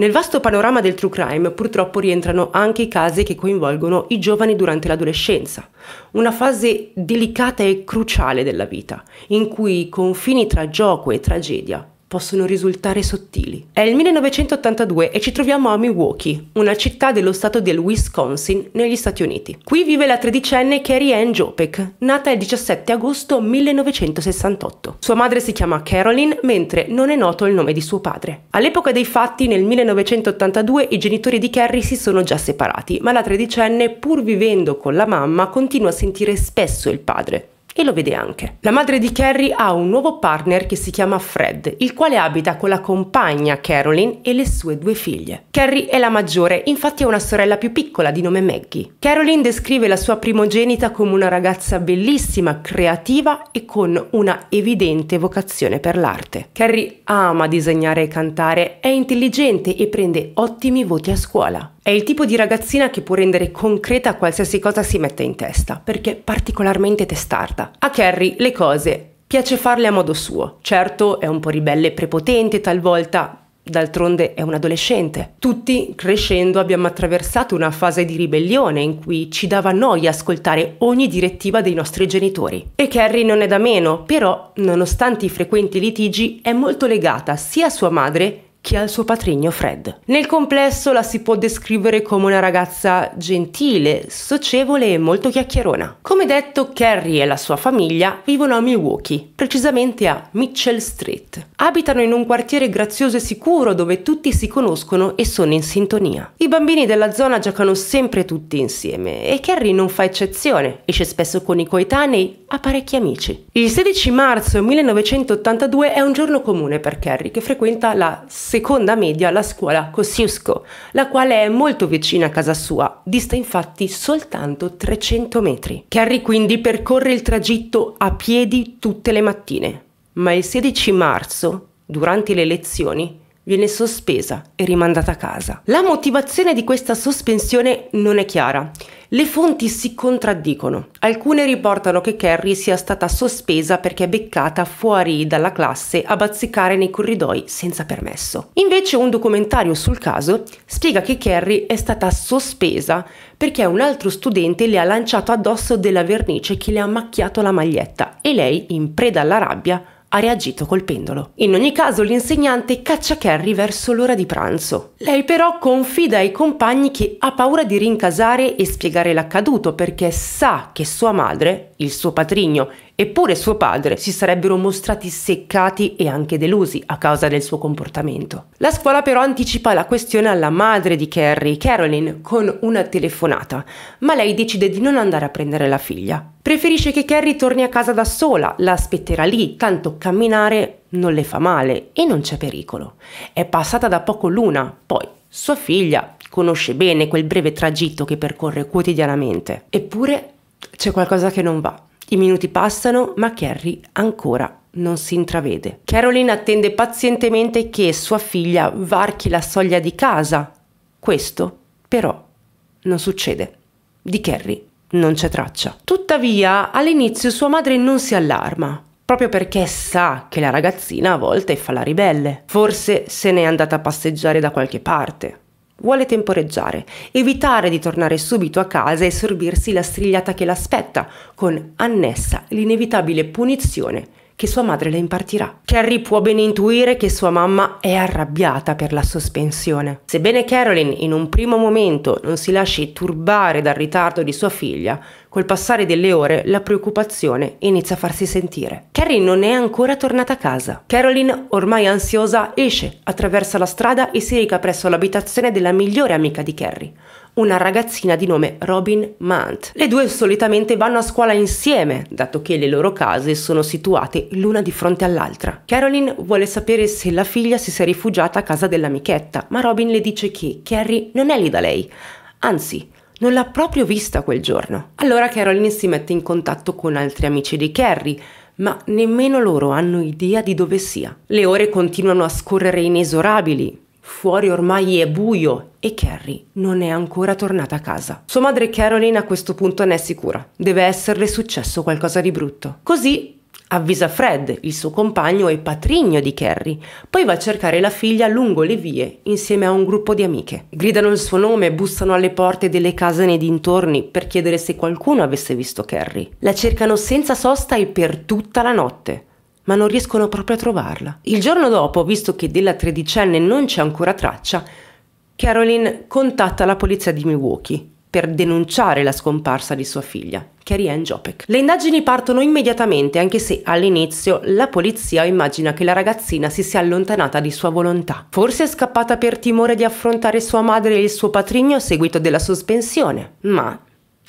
Nel vasto panorama del true crime purtroppo rientrano anche i casi che coinvolgono i giovani durante l'adolescenza, una fase delicata e cruciale della vita, in cui i confini tra gioco e tragedia possono risultare sottili. È il 1982 e ci troviamo a Milwaukee, una città dello stato del Wisconsin, negli Stati Uniti. Qui vive la tredicenne Carrie Ann Jopek, nata il 17 agosto 1968. Sua madre si chiama Caroline, mentre non è noto il nome di suo padre. All'epoca dei fatti, nel 1982, i genitori di Carrie si sono già separati, ma la tredicenne, pur vivendo con la mamma, continua a sentire spesso il padre e lo vede anche. La madre di Carrie ha un nuovo partner che si chiama Fred, il quale abita con la compagna Caroline e le sue due figlie. Carrie è la maggiore, infatti ha una sorella più piccola di nome Maggie. Caroline descrive la sua primogenita come una ragazza bellissima, creativa e con una evidente vocazione per l'arte. Carrie ama disegnare e cantare, è intelligente e prende ottimi voti a scuola. È il tipo di ragazzina che può rendere concreta qualsiasi cosa si mette in testa, perché è particolarmente testarda. A Carrie le cose piace farle a modo suo. Certo, è un po' ribelle e prepotente talvolta, D'altronde è un adolescente. Tutti, crescendo, abbiamo attraversato una fase di ribellione in cui ci dava noia ascoltare ogni direttiva dei nostri genitori. E Carrie non è da meno, però, nonostante i frequenti litigi, è molto legata sia a sua madre spicchia il suo patrigno Fred. Nel complesso la si può descrivere come una ragazza gentile, socievole e molto chiacchierona. Come detto, Carrie e la sua famiglia vivono a Milwaukee, precisamente a Mitchell Street. Abitano in un quartiere grazioso e sicuro dove tutti si conoscono e sono in sintonia. I bambini della zona giocano sempre tutti insieme e Carrie non fa eccezione, esce spesso con i coetanei, a parecchi amici. Il 16 marzo 1982 è un giorno comune per Carrie che frequenta la 16 seconda media alla scuola Kosciusko, la quale è molto vicina a casa sua, dista infatti soltanto 300 metri. Carrie quindi percorre il tragitto a piedi tutte le mattine, ma il 16 marzo, durante le lezioni, viene sospesa e rimandata a casa. La motivazione di questa sospensione non è chiara le fonti si contraddicono. Alcune riportano che Carrie sia stata sospesa perché beccata fuori dalla classe a bazzicare nei corridoi senza permesso. Invece un documentario sul caso spiega che Carrie è stata sospesa perché un altro studente le ha lanciato addosso della vernice che le ha macchiato la maglietta e lei, in preda alla rabbia, ha reagito colpendolo. In ogni caso l'insegnante caccia Carrie verso l'ora di pranzo. Lei però confida ai compagni che ha paura di rincasare e spiegare l'accaduto perché sa che sua madre, il suo patrigno Eppure suo padre si sarebbero mostrati seccati e anche delusi a causa del suo comportamento. La scuola però anticipa la questione alla madre di Carrie, Caroline, con una telefonata, ma lei decide di non andare a prendere la figlia. Preferisce che Carrie torni a casa da sola, la aspetterà lì, tanto camminare non le fa male e non c'è pericolo. È passata da poco l'una, poi sua figlia conosce bene quel breve tragitto che percorre quotidianamente. Eppure c'è qualcosa che non va. I minuti passano, ma Carrie ancora non si intravede. Caroline attende pazientemente che sua figlia varchi la soglia di casa. Questo, però, non succede. Di Carrie non c'è traccia. Tuttavia, all'inizio sua madre non si allarma, proprio perché sa che la ragazzina a volte fa la ribelle. Forse se n'è andata a passeggiare da qualche parte. Vuole temporeggiare, evitare di tornare subito a casa e sorbirsi la strigliata che l'aspetta, con annessa l'inevitabile punizione che sua madre le impartirà. Carrie può ben intuire che sua mamma è arrabbiata per la sospensione. Sebbene Carolyn in un primo momento non si lasci turbare dal ritardo di sua figlia, Col passare delle ore la preoccupazione inizia a farsi sentire. Carrie non è ancora tornata a casa. Caroline, ormai ansiosa, esce, attraversa la strada e si reca presso l'abitazione della migliore amica di Carrie, una ragazzina di nome Robin Munt. Le due solitamente vanno a scuola insieme, dato che le loro case sono situate l'una di fronte all'altra. Caroline vuole sapere se la figlia si sia rifugiata a casa dell'amichetta, ma Robin le dice che Carrie non è lì da lei, anzi non l'ha proprio vista quel giorno. Allora Caroline si mette in contatto con altri amici di Carrie, ma nemmeno loro hanno idea di dove sia. Le ore continuano a scorrere inesorabili, Fuori ormai è buio e Carrie non è ancora tornata a casa. Sua madre Caroline a questo punto ne è sicura. Deve esserle successo qualcosa di brutto. Così Avvisa Fred, il suo compagno e patrigno di Carrie, poi va a cercare la figlia lungo le vie insieme a un gruppo di amiche. Gridano il suo nome, bussano alle porte delle case nei dintorni per chiedere se qualcuno avesse visto Carrie. La cercano senza sosta e per tutta la notte ma non riescono proprio a trovarla. Il giorno dopo, visto che della tredicenne non c'è ancora traccia, Carolyn contatta la polizia di Milwaukee per denunciare la scomparsa di sua figlia, Carrie Ann Jopek. Le indagini partono immediatamente, anche se all'inizio la polizia immagina che la ragazzina si sia allontanata di sua volontà. Forse è scappata per timore di affrontare sua madre e il suo patrigno a seguito della sospensione, ma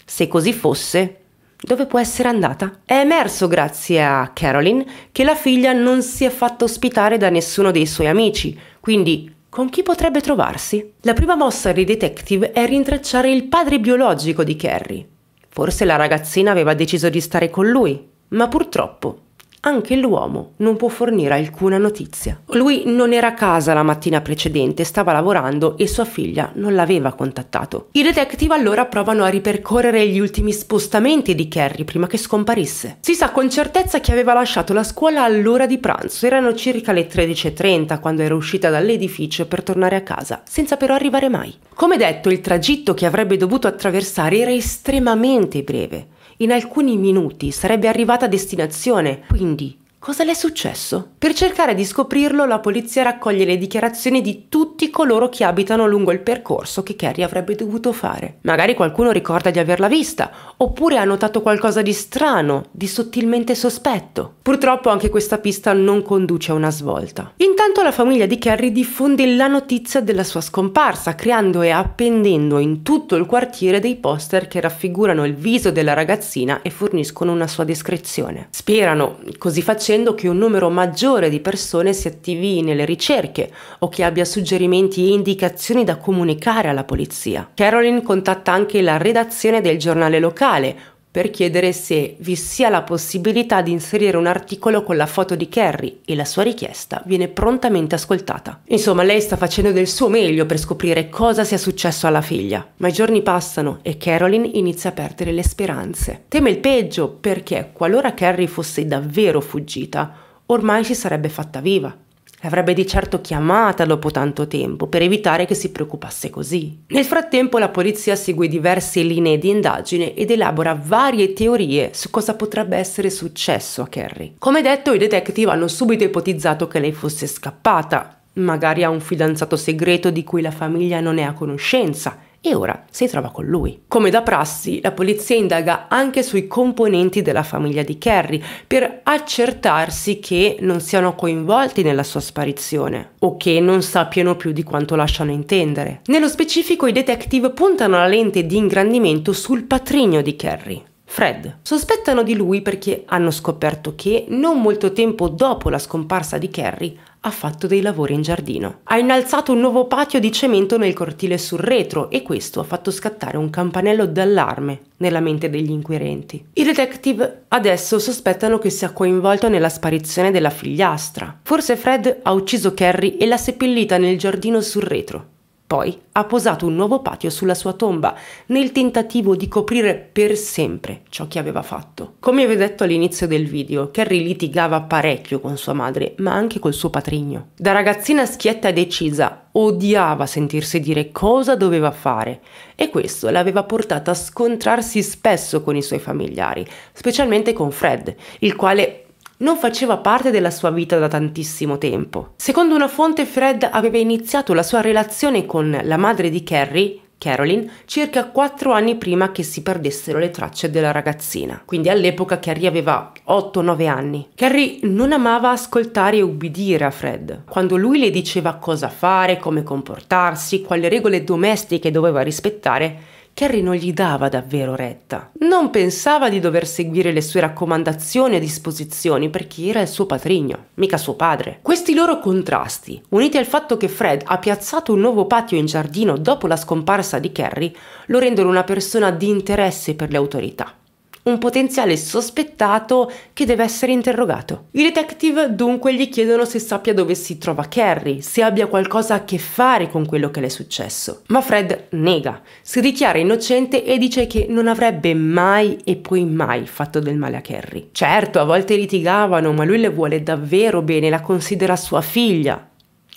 se così fosse, dove può essere andata? È emerso grazie a Caroline che la figlia non si è fatta ospitare da nessuno dei suoi amici, quindi con chi potrebbe trovarsi? La prima mossa dei detective è rintracciare il padre biologico di Carrie. Forse la ragazzina aveva deciso di stare con lui, ma purtroppo anche l'uomo non può fornire alcuna notizia. Lui non era a casa la mattina precedente, stava lavorando e sua figlia non l'aveva contattato. I detective allora provano a ripercorrere gli ultimi spostamenti di Carrie prima che scomparisse. Si sa con certezza che aveva lasciato la scuola all'ora di pranzo, erano circa le 13.30 quando era uscita dall'edificio per tornare a casa, senza però arrivare mai. Come detto, il tragitto che avrebbe dovuto attraversare era estremamente breve in alcuni minuti sarebbe arrivata a destinazione, quindi Cosa le è successo? Per cercare di scoprirlo, la polizia raccoglie le dichiarazioni di tutti coloro che abitano lungo il percorso che Carrie avrebbe dovuto fare. Magari qualcuno ricorda di averla vista, oppure ha notato qualcosa di strano, di sottilmente sospetto. Purtroppo anche questa pista non conduce a una svolta. Intanto la famiglia di Carrie diffonde la notizia della sua scomparsa, creando e appendendo in tutto il quartiere dei poster che raffigurano il viso della ragazzina e forniscono una sua descrizione. Sperano, così facendo, facendo che un numero maggiore di persone si attivi nelle ricerche o che abbia suggerimenti e indicazioni da comunicare alla polizia. Caroline contatta anche la redazione del giornale locale, per chiedere se vi sia la possibilità di inserire un articolo con la foto di Carrie e la sua richiesta viene prontamente ascoltata. Insomma, lei sta facendo del suo meglio per scoprire cosa sia successo alla figlia, ma i giorni passano e Caroline inizia a perdere le speranze. Teme il peggio perché qualora Carrie fosse davvero fuggita, ormai si sarebbe fatta viva. L'avrebbe di certo chiamata dopo tanto tempo per evitare che si preoccupasse così. Nel frattempo la polizia segue diverse linee di indagine ed elabora varie teorie su cosa potrebbe essere successo a Carrie. Come detto, i detective hanno subito ipotizzato che lei fosse scappata, magari ha un fidanzato segreto di cui la famiglia non è a conoscenza e ora si trova con lui. Come da prassi, la polizia indaga anche sui componenti della famiglia di Kerry per accertarsi che non siano coinvolti nella sua sparizione o che non sappiano più di quanto lasciano intendere. Nello specifico i detective puntano la lente di ingrandimento sul patrigno di Kerry, Fred. Sospettano di lui perché hanno scoperto che, non molto tempo dopo la scomparsa di Kerry, ha fatto dei lavori in giardino. Ha innalzato un nuovo patio di cemento nel cortile sul retro e questo ha fatto scattare un campanello d'allarme nella mente degli inquirenti. I detective adesso sospettano che sia coinvolto nella sparizione della figliastra. Forse Fred ha ucciso Carrie e l'ha seppellita nel giardino sul retro. Poi ha posato un nuovo patio sulla sua tomba, nel tentativo di coprire per sempre ciò che aveva fatto. Come vi ho detto all'inizio del video, Carrie litigava parecchio con sua madre, ma anche col suo patrigno. Da ragazzina schietta e decisa, odiava sentirsi dire cosa doveva fare e questo l'aveva portata a scontrarsi spesso con i suoi familiari, specialmente con Fred, il quale non faceva parte della sua vita da tantissimo tempo. Secondo una fonte, Fred aveva iniziato la sua relazione con la madre di Carrie, Caroline, circa quattro anni prima che si perdessero le tracce della ragazzina. Quindi all'epoca Carrie aveva 8-9 anni. Carrie non amava ascoltare e ubbidire a Fred. Quando lui le diceva cosa fare, come comportarsi, quali regole domestiche doveva rispettare, Carrie non gli dava davvero retta. Non pensava di dover seguire le sue raccomandazioni e disposizioni per chi era il suo patrigno, mica suo padre. Questi loro contrasti, uniti al fatto che Fred ha piazzato un nuovo patio in giardino dopo la scomparsa di Carrie, lo rendono una persona di interesse per le autorità un potenziale sospettato che deve essere interrogato. I detective dunque gli chiedono se sappia dove si trova Carrie, se abbia qualcosa a che fare con quello che le è successo. Ma Fred nega, si dichiara innocente e dice che non avrebbe mai e poi mai fatto del male a Carrie. Certo, a volte litigavano, ma lui le vuole davvero bene, la considera sua figlia.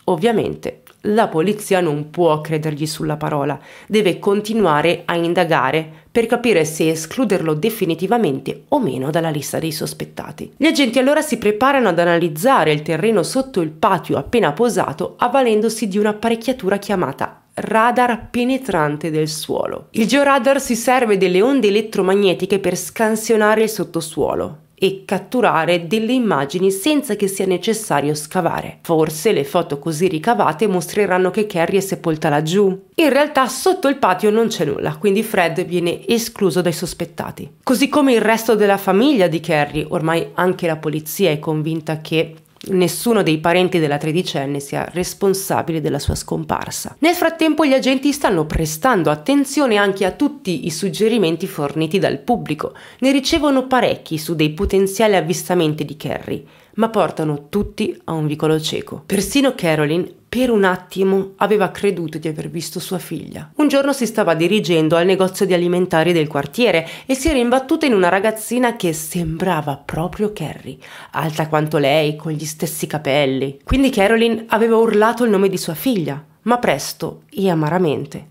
Ovviamente la polizia non può credergli sulla parola, deve continuare a indagare per capire se escluderlo definitivamente o meno dalla lista dei sospettati. Gli agenti allora si preparano ad analizzare il terreno sotto il patio appena posato avvalendosi di un'apparecchiatura chiamata radar penetrante del suolo. Il georadar si serve delle onde elettromagnetiche per scansionare il sottosuolo e catturare delle immagini senza che sia necessario scavare. Forse le foto così ricavate mostreranno che Carrie è sepolta laggiù. In realtà sotto il patio non c'è nulla, quindi Fred viene escluso dai sospettati. Così come il resto della famiglia di Carrie, ormai anche la polizia è convinta che Nessuno dei parenti della tredicenne sia responsabile della sua scomparsa. Nel frattempo gli agenti stanno prestando attenzione anche a tutti i suggerimenti forniti dal pubblico. Ne ricevono parecchi su dei potenziali avvistamenti di Kerry ma portano tutti a un vicolo cieco. Persino Caroline per un attimo aveva creduto di aver visto sua figlia. Un giorno si stava dirigendo al negozio di alimentari del quartiere e si era imbattuta in una ragazzina che sembrava proprio Carrie, alta quanto lei, con gli stessi capelli. Quindi Caroline aveva urlato il nome di sua figlia, ma presto e amaramente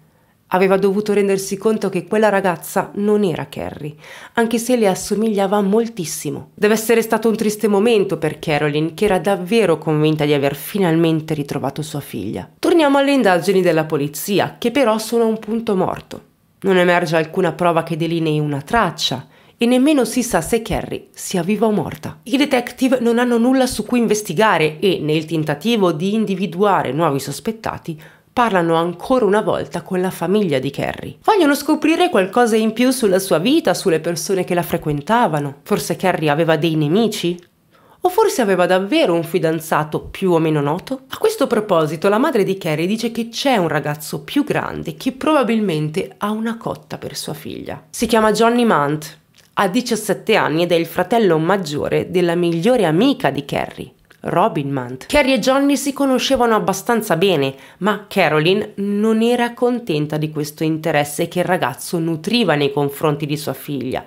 Aveva dovuto rendersi conto che quella ragazza non era Carrie, anche se le assomigliava moltissimo. Deve essere stato un triste momento per Caroline, che era davvero convinta di aver finalmente ritrovato sua figlia. Torniamo alle indagini della polizia, che però sono a un punto morto. Non emerge alcuna prova che delinei una traccia, e nemmeno si sa se Carrie sia viva o morta. I detective non hanno nulla su cui investigare e, nel tentativo di individuare nuovi sospettati, parlano ancora una volta con la famiglia di Carrie. Vogliono scoprire qualcosa in più sulla sua vita, sulle persone che la frequentavano. Forse Carrie aveva dei nemici? O forse aveva davvero un fidanzato più o meno noto? A questo proposito, la madre di Carrie dice che c'è un ragazzo più grande che probabilmente ha una cotta per sua figlia. Si chiama Johnny Munt, ha 17 anni ed è il fratello maggiore della migliore amica di Carrie, Robin Munt. Carrie e Johnny si conoscevano abbastanza bene, ma Caroline non era contenta di questo interesse che il ragazzo nutriva nei confronti di sua figlia,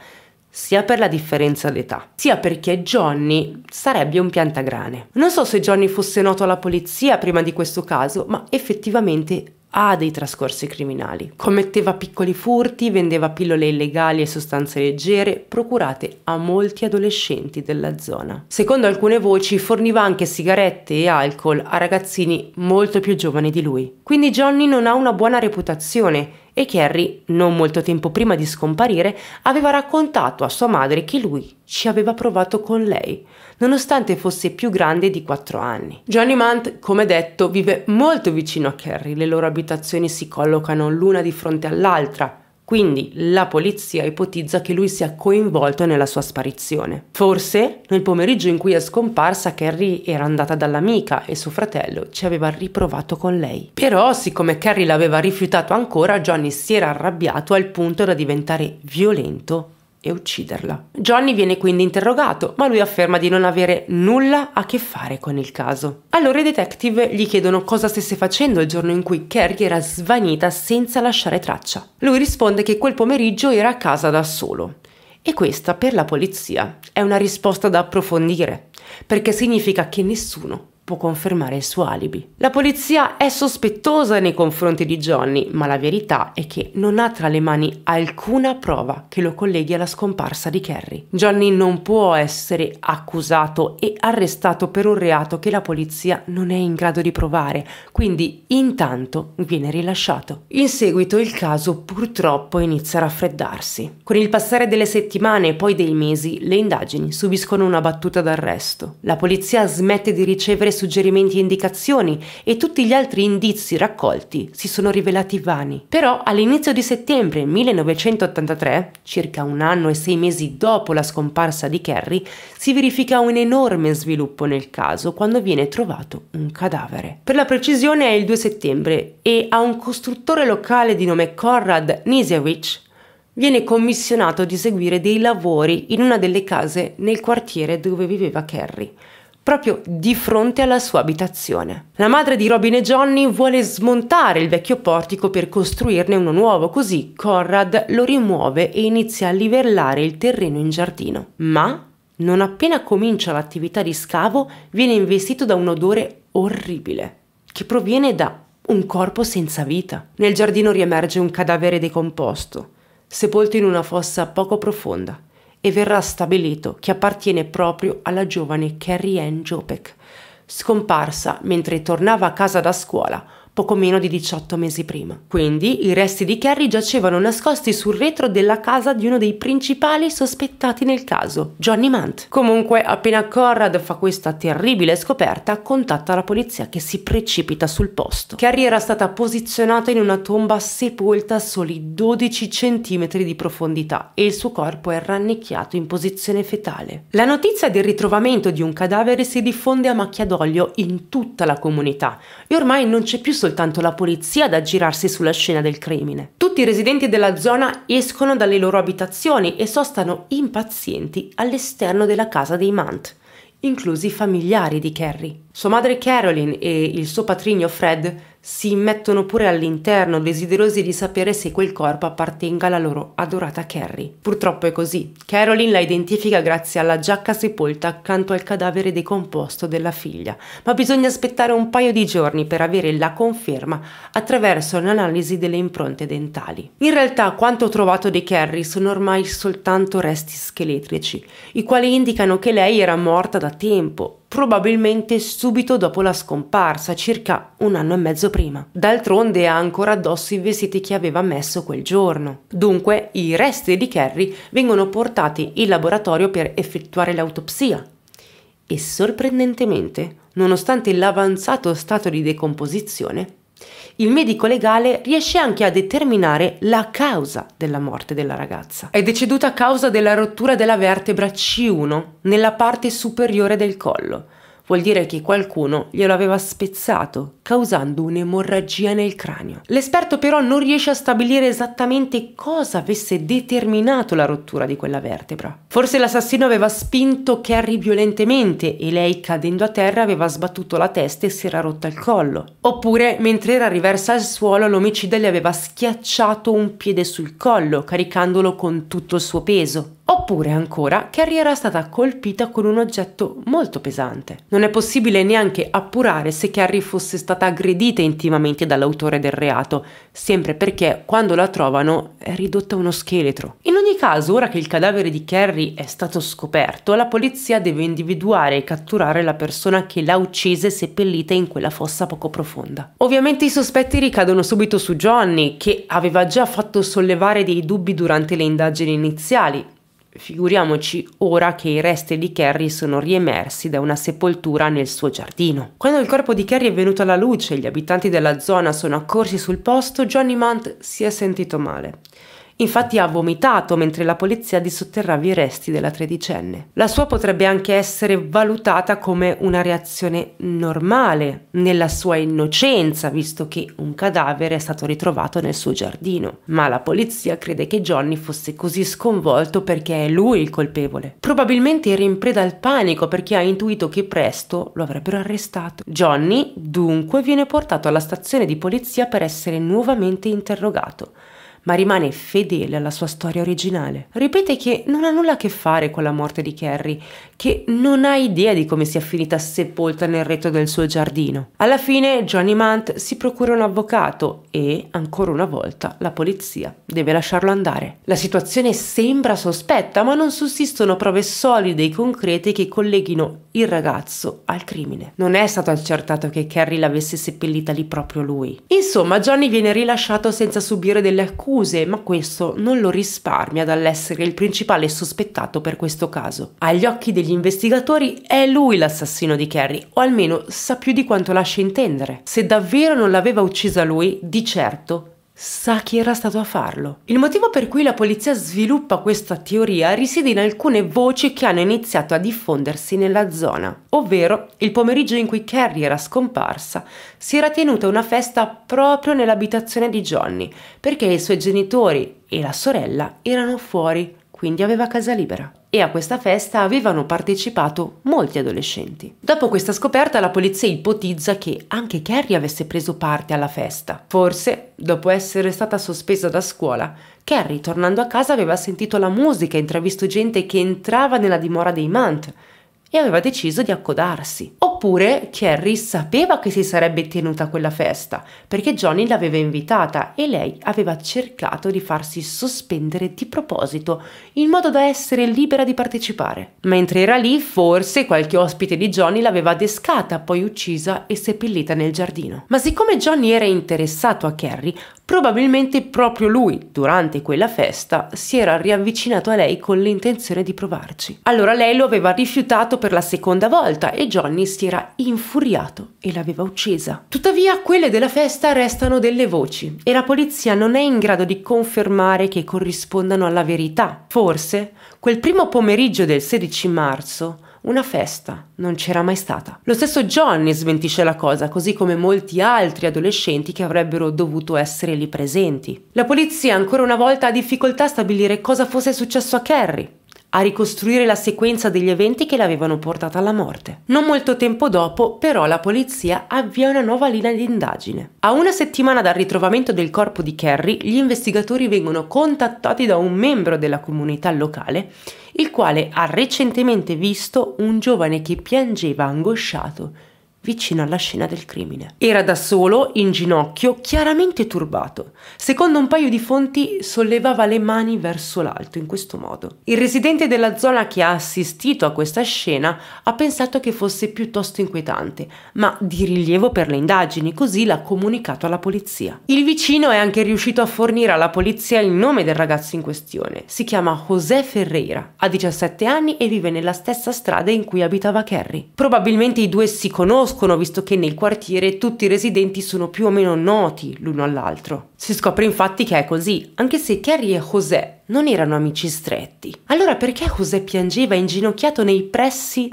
sia per la differenza d'età, sia perché Johnny sarebbe un piantagrane. Non so se Johnny fosse noto alla polizia prima di questo caso, ma effettivamente ha dei trascorsi criminali. Commetteva piccoli furti, vendeva pillole illegali e sostanze leggere procurate a molti adolescenti della zona. Secondo alcune voci forniva anche sigarette e alcol a ragazzini molto più giovani di lui. Quindi Johnny non ha una buona reputazione e che Harry, non molto tempo prima di scomparire, aveva raccontato a sua madre che lui ci aveva provato con lei, nonostante fosse più grande di 4 anni. Johnny Munt, come detto, vive molto vicino a Carrie, le loro abitazioni si collocano l'una di fronte all'altra, quindi la polizia ipotizza che lui sia coinvolto nella sua sparizione. Forse nel pomeriggio in cui è scomparsa Carrie era andata dall'amica e suo fratello ci aveva riprovato con lei. Però siccome Carrie l'aveva rifiutato ancora, Johnny si era arrabbiato al punto da diventare violento e ucciderla. Johnny viene quindi interrogato, ma lui afferma di non avere nulla a che fare con il caso. Allora i detective gli chiedono cosa stesse facendo il giorno in cui Kerry era svanita senza lasciare traccia. Lui risponde che quel pomeriggio era a casa da solo. E questa per la polizia è una risposta da approfondire, perché significa che nessuno può confermare il suo alibi. La polizia è sospettosa nei confronti di Johnny, ma la verità è che non ha tra le mani alcuna prova che lo colleghi alla scomparsa di Kerry. Johnny non può essere accusato e arrestato per un reato che la polizia non è in grado di provare, quindi intanto viene rilasciato. In seguito il caso purtroppo inizia a raffreddarsi. Con il passare delle settimane e poi dei mesi, le indagini subiscono una battuta d'arresto. La polizia smette di ricevere suggerimenti e indicazioni e tutti gli altri indizi raccolti si sono rivelati vani. Però all'inizio di settembre 1983, circa un anno e sei mesi dopo la scomparsa di Kerry, si verifica un enorme sviluppo nel caso quando viene trovato un cadavere. Per la precisione è il 2 settembre e a un costruttore locale di nome Conrad Nisiewicz viene commissionato di seguire dei lavori in una delle case nel quartiere dove viveva Kerry proprio di fronte alla sua abitazione. La madre di Robin e Johnny vuole smontare il vecchio portico per costruirne uno nuovo, così Conrad lo rimuove e inizia a livellare il terreno in giardino. Ma non appena comincia l'attività di scavo, viene investito da un odore orribile, che proviene da un corpo senza vita. Nel giardino riemerge un cadavere decomposto, sepolto in una fossa poco profonda e verrà stabilito che appartiene proprio alla giovane Carrie Ann Jopek, scomparsa mentre tornava a casa da scuola poco meno di 18 mesi prima. Quindi i resti di Kerry giacevano nascosti sul retro della casa di uno dei principali sospettati nel caso, Johnny Munt. Comunque, appena Conrad fa questa terribile scoperta, contatta la polizia che si precipita sul posto. Kerry era stata posizionata in una tomba sepolta a soli 12 cm di profondità e il suo corpo è rannicchiato in posizione fetale. La notizia del ritrovamento di un cadavere si diffonde a macchia d'olio in tutta la comunità e ormai non c'è più soltanto la polizia ad aggirarsi sulla scena del crimine. Tutti i residenti della zona escono dalle loro abitazioni e sostano impazienti all'esterno della casa dei Mant inclusi i familiari di Carrie. Sua madre Caroline e il suo patrigno Fred si mettono pure all'interno, desiderosi di sapere se quel corpo appartenga alla loro adorata Carrie. Purtroppo è così. Caroline la identifica grazie alla giacca sepolta accanto al cadavere decomposto della figlia, ma bisogna aspettare un paio di giorni per avere la conferma attraverso un'analisi delle impronte dentali. In realtà quanto trovato di Carrie sono ormai soltanto resti scheletrici, i quali indicano che lei era morta da tempo probabilmente subito dopo la scomparsa, circa un anno e mezzo prima. D'altronde ha ancora addosso i vestiti che aveva messo quel giorno. Dunque, i resti di Carrie vengono portati in laboratorio per effettuare l'autopsia. E sorprendentemente, nonostante l'avanzato stato di decomposizione, il medico legale riesce anche a determinare la causa della morte della ragazza. È deceduta a causa della rottura della vertebra C1 nella parte superiore del collo vuol dire che qualcuno glielo aveva spezzato, causando un'emorragia nel cranio. L'esperto però non riesce a stabilire esattamente cosa avesse determinato la rottura di quella vertebra. Forse l'assassino aveva spinto Carrie violentemente e lei, cadendo a terra, aveva sbattuto la testa e si era rotta il collo. Oppure, mentre era riversa al suolo, l'omicida le aveva schiacciato un piede sul collo, caricandolo con tutto il suo peso. Oppure ancora che Harry era stata colpita con un oggetto molto pesante. Non è possibile neanche appurare se Carrie fosse stata aggredita intimamente dall'autore del reato, sempre perché quando la trovano è ridotta uno scheletro. In ogni caso, ora che il cadavere di Carrie è stato scoperto, la polizia deve individuare e catturare la persona che l'ha uccisa e seppellita in quella fossa poco profonda. Ovviamente i sospetti ricadono subito su Johnny, che aveva già fatto sollevare dei dubbi durante le indagini iniziali Figuriamoci ora che i resti di Carrie sono riemersi da una sepoltura nel suo giardino. Quando il corpo di Carrie è venuto alla luce e gli abitanti della zona sono accorsi sul posto, Johnny Munt si è sentito male. Infatti ha vomitato mentre la polizia disotterrava i resti della tredicenne. La sua potrebbe anche essere valutata come una reazione normale nella sua innocenza, visto che un cadavere è stato ritrovato nel suo giardino. Ma la polizia crede che Johnny fosse così sconvolto perché è lui il colpevole. Probabilmente era in preda al panico perché ha intuito che presto lo avrebbero arrestato. Johnny, dunque, viene portato alla stazione di polizia per essere nuovamente interrogato ma rimane fedele alla sua storia originale. Ripete che non ha nulla a che fare con la morte di Carrie, che non ha idea di come sia finita sepolta nel retto del suo giardino. Alla fine Johnny Munt si procura un avvocato e, ancora una volta, la polizia deve lasciarlo andare. La situazione sembra sospetta, ma non sussistono prove solide e concrete che colleghino il ragazzo al crimine. Non è stato accertato che Carrie l'avesse seppellita lì proprio lui. Insomma, Johnny viene rilasciato senza subire delle accuse, ma questo non lo risparmia dall'essere il principale sospettato per questo caso. Agli occhi degli degli investigatori è lui l'assassino di Carrie, o almeno sa più di quanto lascia intendere. Se davvero non l'aveva uccisa lui, di certo sa chi era stato a farlo. Il motivo per cui la polizia sviluppa questa teoria risiede in alcune voci che hanno iniziato a diffondersi nella zona, ovvero il pomeriggio in cui Carrie era scomparsa si era tenuta una festa proprio nell'abitazione di Johnny, perché i suoi genitori e la sorella erano fuori, quindi aveva casa libera e a questa festa avevano partecipato molti adolescenti. Dopo questa scoperta la polizia ipotizza che anche Carrie avesse preso parte alla festa. Forse, dopo essere stata sospesa da scuola, Carrie tornando a casa aveva sentito la musica e intravisto gente che entrava nella dimora dei Mant e aveva deciso di accodarsi. Oppure Carrie sapeva che si sarebbe tenuta quella festa perché Johnny l'aveva invitata e lei aveva cercato di farsi sospendere di proposito in modo da essere libera di partecipare. Mentre era lì, forse qualche ospite di Johnny l'aveva adescata, poi uccisa e seppellita nel giardino. Ma siccome Johnny era interessato a Carrie, probabilmente proprio lui, durante quella festa, si era riavvicinato a lei con l'intenzione di provarci. Allora lei lo aveva rifiutato per la seconda volta e Johnny si era infuriato e l'aveva uccisa. Tuttavia quelle della festa restano delle voci e la polizia non è in grado di confermare che corrispondano alla verità. Forse quel primo pomeriggio del 16 marzo una festa non c'era mai stata. Lo stesso Johnny smentisce la cosa, così come molti altri adolescenti che avrebbero dovuto essere lì presenti. La polizia ancora una volta ha difficoltà a stabilire cosa fosse successo a Carrie a ricostruire la sequenza degli eventi che l'avevano portata alla morte. Non molto tempo dopo, però, la polizia avvia una nuova linea di indagine. A una settimana dal ritrovamento del corpo di Kerry, gli investigatori vengono contattati da un membro della comunità locale, il quale ha recentemente visto un giovane che piangeva angosciato vicino alla scena del crimine. Era da solo, in ginocchio, chiaramente turbato. Secondo un paio di fonti sollevava le mani verso l'alto in questo modo. Il residente della zona che ha assistito a questa scena ha pensato che fosse piuttosto inquietante, ma di rilievo per le indagini, così l'ha comunicato alla polizia. Il vicino è anche riuscito a fornire alla polizia il nome del ragazzo in questione. Si chiama José Ferreira, ha 17 anni e vive nella stessa strada in cui abitava Kerry. Probabilmente i due si conoscono conoscono visto che nel quartiere tutti i residenti sono più o meno noti l'uno all'altro. Si scopre infatti che è così, anche se Carrie e José non erano amici stretti. Allora perché José piangeva inginocchiato nei pressi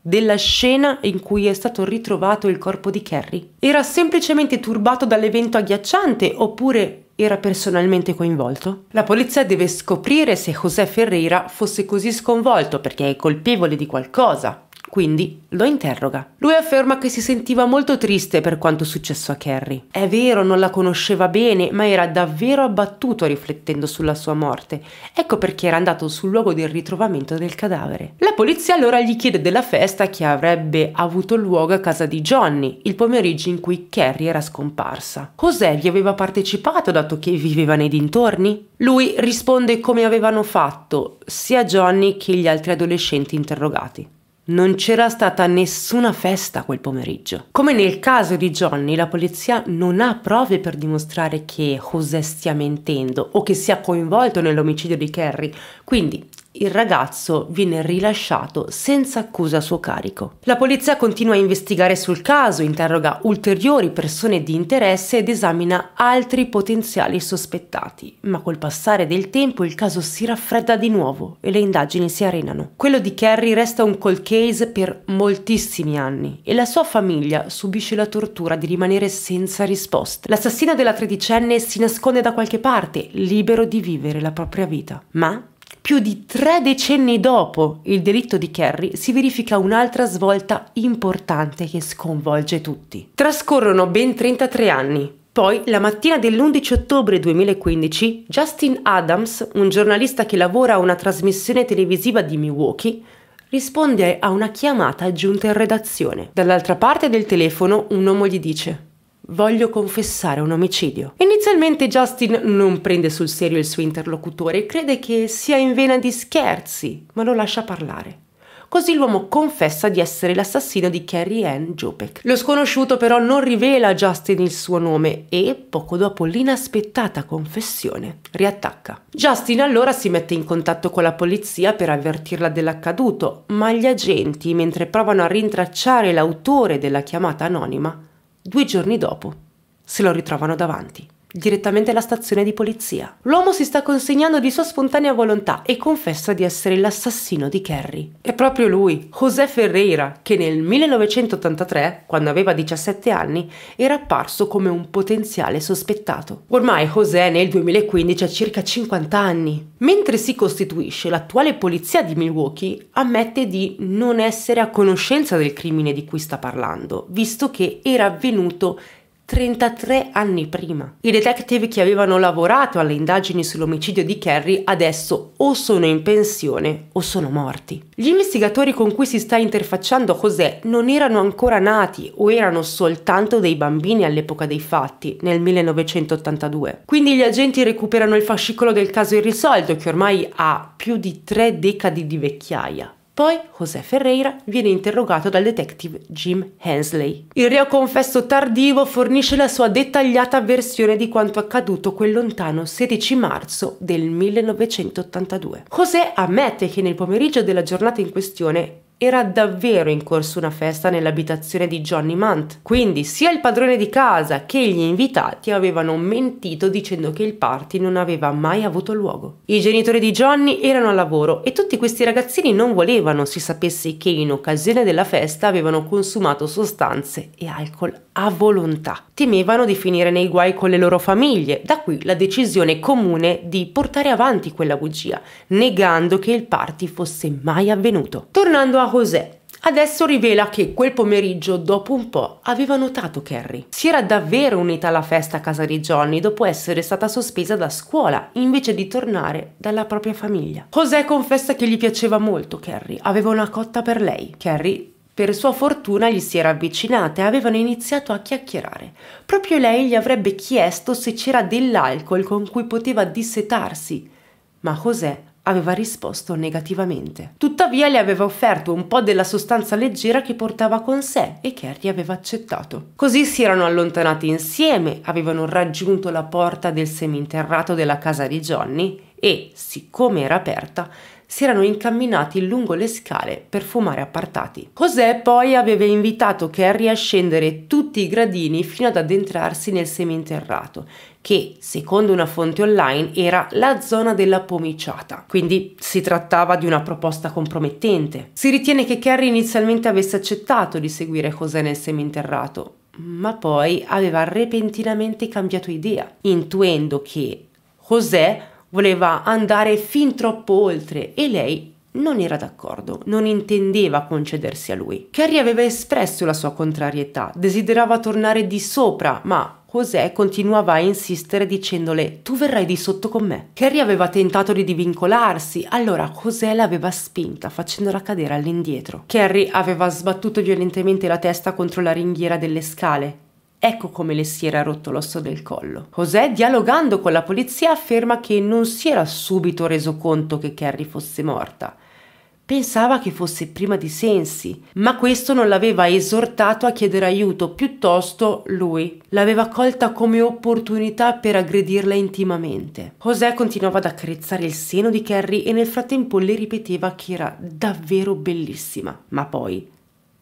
della scena in cui è stato ritrovato il corpo di Carrie? Era semplicemente turbato dall'evento agghiacciante oppure era personalmente coinvolto? La polizia deve scoprire se José Ferreira fosse così sconvolto perché è colpevole di qualcosa quindi lo interroga. Lui afferma che si sentiva molto triste per quanto successo a Carrie. È vero, non la conosceva bene, ma era davvero abbattuto riflettendo sulla sua morte. Ecco perché era andato sul luogo del ritrovamento del cadavere. La polizia allora gli chiede della festa che avrebbe avuto luogo a casa di Johnny, il pomeriggio in cui Carrie era scomparsa. Cos'è, vi aveva partecipato dato che viveva nei dintorni? Lui risponde come avevano fatto sia Johnny che gli altri adolescenti interrogati. Non c'era stata nessuna festa quel pomeriggio. Come nel caso di Johnny, la polizia non ha prove per dimostrare che José stia mentendo o che sia coinvolto nell'omicidio di Kerry, quindi il ragazzo viene rilasciato senza accusa a suo carico. La polizia continua a investigare sul caso, interroga ulteriori persone di interesse ed esamina altri potenziali sospettati, ma col passare del tempo il caso si raffredda di nuovo e le indagini si arenano. Quello di Kerry resta un cold case per moltissimi anni e la sua famiglia subisce la tortura di rimanere senza risposte. L'assassino della tredicenne si nasconde da qualche parte, libero di vivere la propria vita. Ma più di tre decenni dopo il delitto di Kerry si verifica un'altra svolta importante che sconvolge tutti. Trascorrono ben 33 anni. Poi, la mattina dell'11 ottobre 2015, Justin Adams, un giornalista che lavora a una trasmissione televisiva di Milwaukee, risponde a una chiamata giunta in redazione. Dall'altra parte del telefono un uomo gli dice Voglio confessare un omicidio. Inizialmente Justin non prende sul serio il suo interlocutore e crede che sia in vena di scherzi, ma lo lascia parlare. Così l'uomo confessa di essere l'assassino di Carrie Ann Jopek. Lo sconosciuto però non rivela a Justin il suo nome e, poco dopo l'inaspettata confessione, riattacca. Justin allora si mette in contatto con la polizia per avvertirla dell'accaduto, ma gli agenti, mentre provano a rintracciare l'autore della chiamata anonima, Due giorni dopo se lo ritrovano davanti direttamente alla stazione di polizia. L'uomo si sta consegnando di sua spontanea volontà e confessa di essere l'assassino di Kerry. È proprio lui, José Ferreira, che nel 1983, quando aveva 17 anni, era apparso come un potenziale sospettato. Ormai José nel 2015 ha circa 50 anni. Mentre si costituisce, l'attuale polizia di Milwaukee ammette di non essere a conoscenza del crimine di cui sta parlando, visto che era avvenuto 33 anni prima. I detective che avevano lavorato alle indagini sull'omicidio di Kerry adesso o sono in pensione o sono morti. Gli investigatori con cui si sta interfacciando José non erano ancora nati o erano soltanto dei bambini all'epoca dei fatti, nel 1982. Quindi gli agenti recuperano il fascicolo del caso irrisolto che ormai ha più di tre decadi di vecchiaia. Poi José Ferreira viene interrogato dal detective Jim Hensley. Il reo confesso tardivo fornisce la sua dettagliata versione di quanto accaduto quel lontano 16 marzo del 1982. José ammette che nel pomeriggio della giornata in questione era davvero in corso una festa nell'abitazione di Johnny Munt. Quindi sia il padrone di casa che gli invitati avevano mentito dicendo che il party non aveva mai avuto luogo. I genitori di Johnny erano a lavoro e tutti questi ragazzini non volevano si sapesse che in occasione della festa avevano consumato sostanze e alcol a volontà. Temevano di finire nei guai con le loro famiglie, da qui la decisione comune di portare avanti quella bugia, negando che il party fosse mai avvenuto. Tornando a José. Adesso rivela che quel pomeriggio, dopo un po', aveva notato Carrie. Si era davvero unita alla festa a casa di Johnny dopo essere stata sospesa da scuola, invece di tornare dalla propria famiglia. José confessa che gli piaceva molto Carrie, aveva una cotta per lei. Carrie per sua fortuna gli si era avvicinata e avevano iniziato a chiacchierare. Proprio lei gli avrebbe chiesto se c'era dell'alcol con cui poteva dissetarsi, ma José aveva risposto negativamente. Tuttavia le aveva offerto un po' della sostanza leggera che portava con sé e Carrie aveva accettato. Così si erano allontanati insieme, avevano raggiunto la porta del seminterrato della casa di Johnny e, siccome era aperta, si erano incamminati lungo le scale per fumare appartati. José poi aveva invitato Carrie a scendere tutti i gradini fino ad addentrarsi nel seminterrato che, secondo una fonte online, era la zona della pomiciata, quindi si trattava di una proposta compromettente. Si ritiene che Kerry inizialmente avesse accettato di seguire José nel seminterrato, ma poi aveva repentinamente cambiato idea, intuendo che José voleva andare fin troppo oltre e lei non era d'accordo, non intendeva concedersi a lui. Carrie aveva espresso la sua contrarietà, desiderava tornare di sopra, ma José continuava a insistere dicendole tu verrai di sotto con me. Carrie aveva tentato di divincolarsi, allora José l'aveva spinta facendola cadere all'indietro. Carrie aveva sbattuto violentemente la testa contro la ringhiera delle scale Ecco come le si era rotto l'osso del collo. José, dialogando con la polizia, afferma che non si era subito reso conto che Carrie fosse morta, Pensava che fosse prima di Sensi, ma questo non l'aveva esortato a chiedere aiuto, piuttosto lui l'aveva colta come opportunità per aggredirla intimamente. José continuava ad accarezzare il seno di Carrie e nel frattempo le ripeteva che era davvero bellissima, ma poi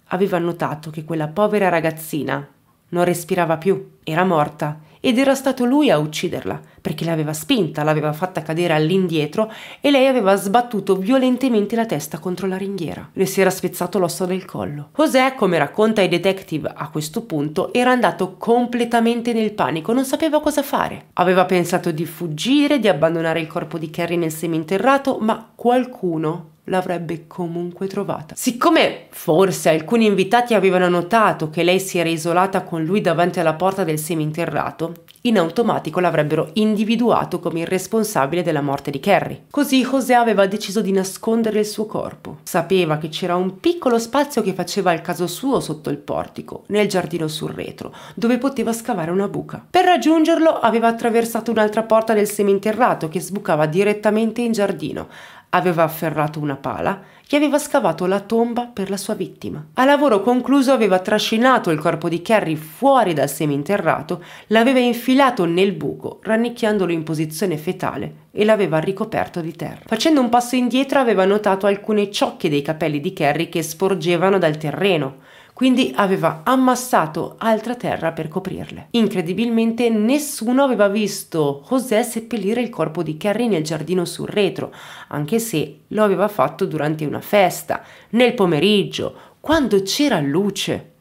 aveva notato che quella povera ragazzina non respirava più, era morta ed era stato lui a ucciderla, perché l'aveva spinta, l'aveva fatta cadere all'indietro e lei aveva sbattuto violentemente la testa contro la ringhiera. Le si era spezzato l'osso del collo. José, come racconta i detective a questo punto, era andato completamente nel panico, non sapeva cosa fare. Aveva pensato di fuggire, di abbandonare il corpo di Carrie nel seminterrato, ma qualcuno l'avrebbe comunque trovata. Siccome forse alcuni invitati avevano notato che lei si era isolata con lui davanti alla porta del seminterrato, in automatico l'avrebbero individuato come il responsabile della morte di Kerry. Così José aveva deciso di nascondere il suo corpo. Sapeva che c'era un piccolo spazio che faceva il caso suo sotto il portico, nel giardino sul retro, dove poteva scavare una buca. Per raggiungerlo aveva attraversato un'altra porta del seminterrato che sbucava direttamente in giardino, aveva afferrato una pala e aveva scavato la tomba per la sua vittima. A lavoro concluso aveva trascinato il corpo di Kerry fuori dal seminterrato, l'aveva infilato nel buco, rannicchiandolo in posizione fetale e l'aveva ricoperto di terra. Facendo un passo indietro aveva notato alcune ciocche dei capelli di Kerry che sporgevano dal terreno quindi aveva ammassato altra terra per coprirle. Incredibilmente nessuno aveva visto José seppellire il corpo di Carrie nel giardino sul retro, anche se lo aveva fatto durante una festa, nel pomeriggio, quando c'era luce.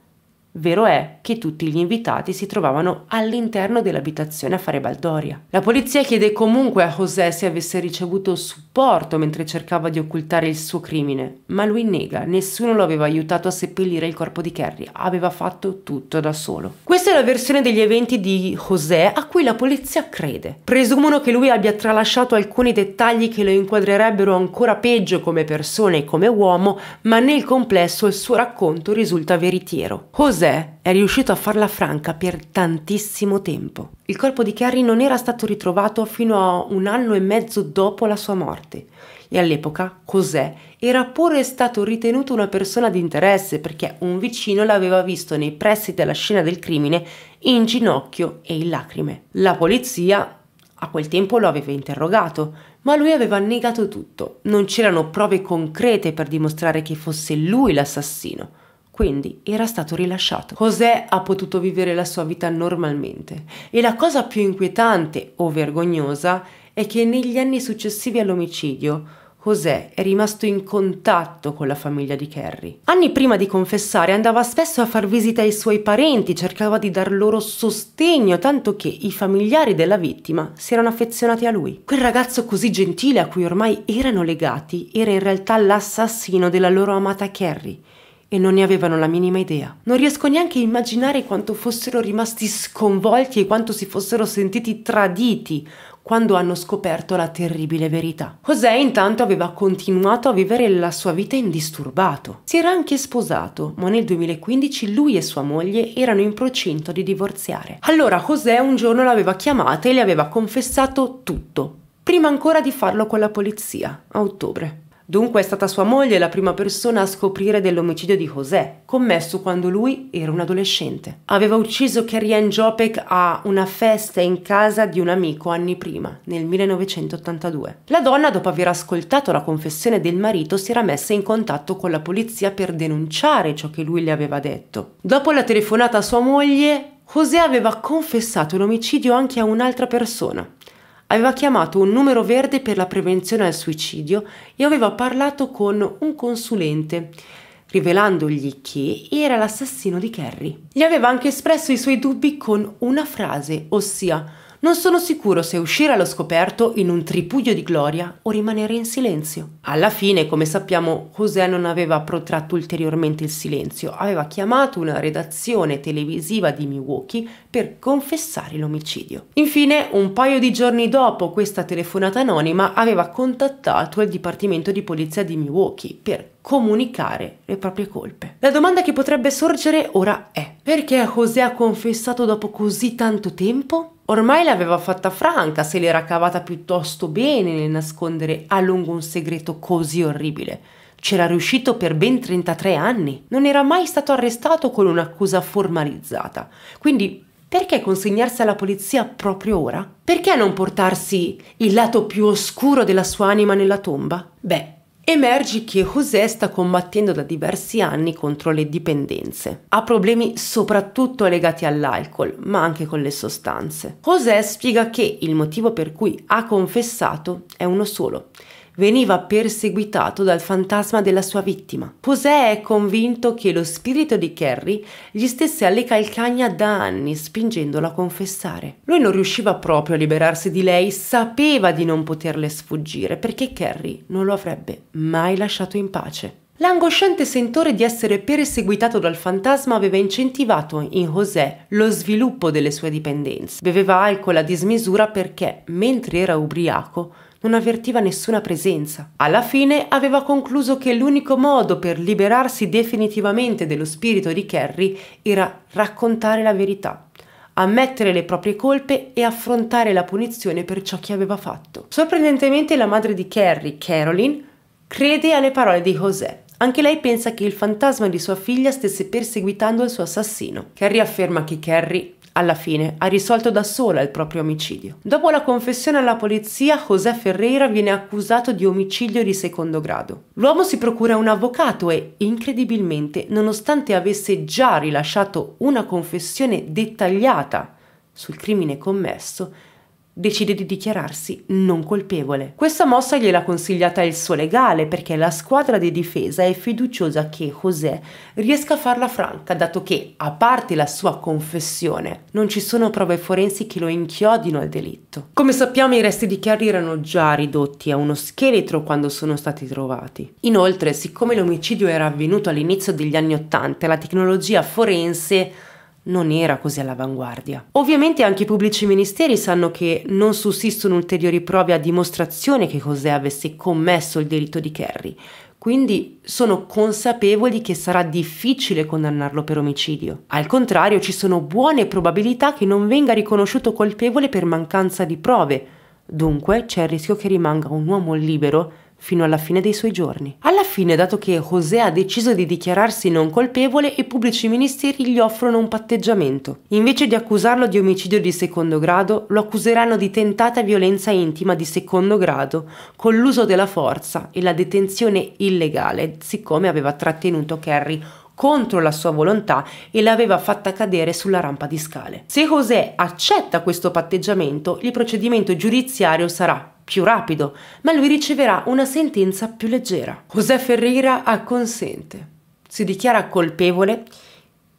Vero è che tutti gli invitati si trovavano all'interno dell'abitazione a fare baldoria. La polizia chiede comunque a José se avesse ricevuto supporto mentre cercava di occultare il suo crimine, ma lui nega, nessuno lo aveva aiutato a seppellire il corpo di Kerry, aveva fatto tutto da solo. Questa è la versione degli eventi di José a cui la polizia crede. Presumono che lui abbia tralasciato alcuni dettagli che lo inquadrerebbero ancora peggio come persona e come uomo, ma nel complesso il suo racconto risulta veritiero. José José è riuscito a farla franca per tantissimo tempo. Il corpo di Carrie non era stato ritrovato fino a un anno e mezzo dopo la sua morte e all'epoca José era pure stato ritenuto una persona di interesse perché un vicino l'aveva visto nei pressi della scena del crimine in ginocchio e in lacrime. La polizia a quel tempo lo aveva interrogato, ma lui aveva negato tutto. Non c'erano prove concrete per dimostrare che fosse lui l'assassino quindi era stato rilasciato. José ha potuto vivere la sua vita normalmente e la cosa più inquietante o vergognosa è che negli anni successivi all'omicidio José è rimasto in contatto con la famiglia di Kerry. Anni prima di confessare andava spesso a far visita ai suoi parenti, cercava di dar loro sostegno, tanto che i familiari della vittima si erano affezionati a lui. Quel ragazzo così gentile a cui ormai erano legati era in realtà l'assassino della loro amata Kerry e non ne avevano la minima idea. Non riesco neanche a immaginare quanto fossero rimasti sconvolti e quanto si fossero sentiti traditi quando hanno scoperto la terribile verità. José intanto aveva continuato a vivere la sua vita indisturbato. Si era anche sposato, ma nel 2015 lui e sua moglie erano in procinto di divorziare. Allora José un giorno l'aveva chiamata e le aveva confessato tutto, prima ancora di farlo con la polizia, a ottobre. Dunque è stata sua moglie la prima persona a scoprire dell'omicidio di José, commesso quando lui era un adolescente. Aveva ucciso Kerrien Jopek a una festa in casa di un amico anni prima, nel 1982. La donna, dopo aver ascoltato la confessione del marito, si era messa in contatto con la polizia per denunciare ciò che lui le aveva detto. Dopo la telefonata a sua moglie, José aveva confessato l'omicidio anche a un'altra persona, aveva chiamato un numero verde per la prevenzione al suicidio e aveva parlato con un consulente, rivelandogli che era l'assassino di Kerry. Gli aveva anche espresso i suoi dubbi con una frase, ossia non sono sicuro se uscire allo scoperto in un tripudio di gloria o rimanere in silenzio. Alla fine, come sappiamo, José non aveva protratto ulteriormente il silenzio, aveva chiamato una redazione televisiva di Milwaukee per confessare l'omicidio. Infine, un paio di giorni dopo questa telefonata anonima, aveva contattato il Dipartimento di Polizia di Milwaukee per comunicare le proprie colpe. La domanda che potrebbe sorgere ora è perché José ha confessato dopo così tanto tempo? Ormai l'aveva fatta franca, se l'era cavata piuttosto bene nel nascondere a lungo un segreto così orribile. C'era riuscito per ben 33 anni. Non era mai stato arrestato con un'accusa formalizzata. Quindi perché consegnarsi alla polizia proprio ora? Perché non portarsi il lato più oscuro della sua anima nella tomba? Beh, Emerge che José sta combattendo da diversi anni contro le dipendenze. Ha problemi soprattutto legati all'alcol, ma anche con le sostanze. José spiega che il motivo per cui ha confessato è uno solo, veniva perseguitato dal fantasma della sua vittima. José è convinto che lo spirito di Kerry gli stesse alle calcagna da anni, spingendolo a confessare. Lui non riusciva proprio a liberarsi di lei, sapeva di non poterle sfuggire perché Kerry non lo avrebbe mai lasciato in pace. L'angosciante sentore di essere perseguitato dal fantasma aveva incentivato in José lo sviluppo delle sue dipendenze. Beveva alcol a dismisura perché, mentre era ubriaco, non avvertiva nessuna presenza. Alla fine aveva concluso che l'unico modo per liberarsi definitivamente dello spirito di Carrie era raccontare la verità, ammettere le proprie colpe e affrontare la punizione per ciò che aveva fatto. Sorprendentemente la madre di Carrie, Caroline, crede alle parole di José. Anche lei pensa che il fantasma di sua figlia stesse perseguitando il suo assassino. Carrie afferma che Kerry alla fine ha risolto da sola il proprio omicidio. Dopo la confessione alla polizia, José Ferreira viene accusato di omicidio di secondo grado. L'uomo si procura un avvocato e, incredibilmente, nonostante avesse già rilasciato una confessione dettagliata sul crimine commesso, decide di dichiararsi non colpevole. Questa mossa gliela consigliata il suo legale perché la squadra di difesa è fiduciosa che José riesca a farla franca, dato che, a parte la sua confessione, non ci sono prove forensi che lo inchiodino al delitto. Come sappiamo i resti di Carrie erano già ridotti a uno scheletro quando sono stati trovati. Inoltre, siccome l'omicidio era avvenuto all'inizio degli anni Ottanta, la tecnologia forense non era così all'avanguardia. Ovviamente anche i pubblici ministeri sanno che non sussistono ulteriori prove a dimostrazione che José avesse commesso il delitto di Kerry, quindi sono consapevoli che sarà difficile condannarlo per omicidio. Al contrario, ci sono buone probabilità che non venga riconosciuto colpevole per mancanza di prove, dunque c'è il rischio che rimanga un uomo libero fino alla fine dei suoi giorni. Alla fine, dato che José ha deciso di dichiararsi non colpevole, i pubblici ministeri gli offrono un patteggiamento. Invece di accusarlo di omicidio di secondo grado, lo accuseranno di tentata violenza intima di secondo grado con l'uso della forza e la detenzione illegale, siccome aveva trattenuto Kerry contro la sua volontà e l'aveva fatta cadere sulla rampa di scale. Se José accetta questo patteggiamento, il procedimento giudiziario sarà più rapido, ma lui riceverà una sentenza più leggera. José Ferreira acconsente, si dichiara colpevole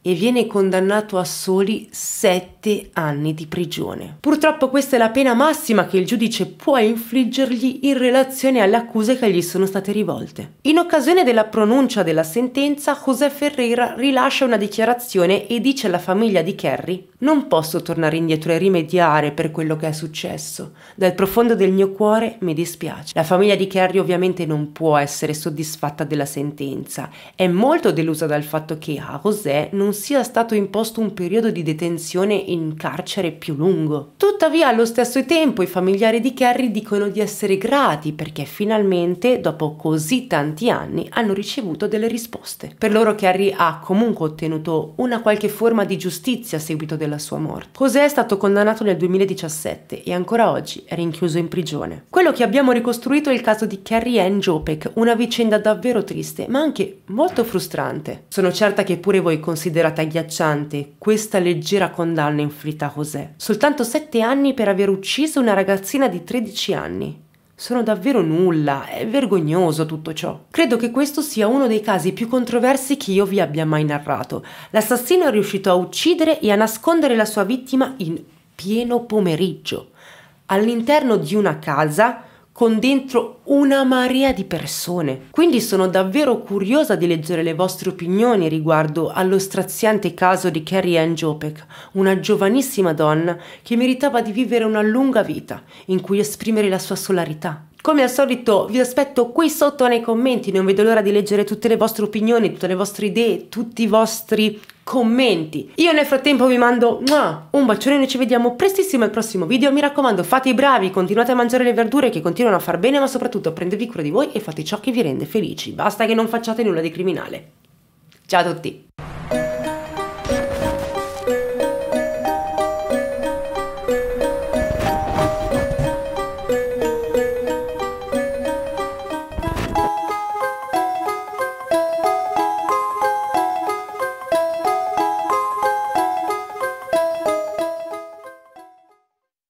e viene condannato a soli 7 anni di prigione. Purtroppo questa è la pena massima che il giudice può infliggergli in relazione alle accuse che gli sono state rivolte. In occasione della pronuncia della sentenza, José Ferreira rilascia una dichiarazione e dice alla famiglia di Kerry «Non posso tornare indietro e rimediare per quello che è successo. Dal profondo del mio cuore mi dispiace». La famiglia di Kerry ovviamente non può essere soddisfatta della sentenza. È molto delusa dal fatto che a José non non sia stato imposto un periodo di detenzione in carcere più lungo. Tuttavia allo stesso tempo i familiari di Kerry dicono di essere grati perché finalmente, dopo così tanti anni, hanno ricevuto delle risposte. Per loro Kerry ha comunque ottenuto una qualche forma di giustizia a seguito della sua morte. José è stato condannato nel 2017 e ancora oggi è rinchiuso in prigione. Quello che abbiamo ricostruito è il caso di Carrie Ann Jopek, una vicenda davvero triste ma anche molto frustrante. Sono certa che pure voi considerate considerata agghiacciante questa leggera condanna inflitta a José. Soltanto sette anni per aver ucciso una ragazzina di 13 anni. Sono davvero nulla, è vergognoso tutto ciò. Credo che questo sia uno dei casi più controversi che io vi abbia mai narrato. L'assassino è riuscito a uccidere e a nascondere la sua vittima in pieno pomeriggio, all'interno di una casa con dentro una marea di persone. Quindi sono davvero curiosa di leggere le vostre opinioni riguardo allo straziante caso di Carrie Ann Jopek, una giovanissima donna che meritava di vivere una lunga vita in cui esprimere la sua solarità. Come al solito vi aspetto qui sotto nei commenti, non vedo l'ora di leggere tutte le vostre opinioni, tutte le vostre idee, tutti i vostri commenti. Io nel frattempo vi mando un bacione e ci vediamo prestissimo al prossimo video. Mi raccomando, fate i bravi, continuate a mangiare le verdure che continuano a far bene, ma soprattutto prendetevi cura di voi e fate ciò che vi rende felici. Basta che non facciate nulla di criminale. Ciao a tutti!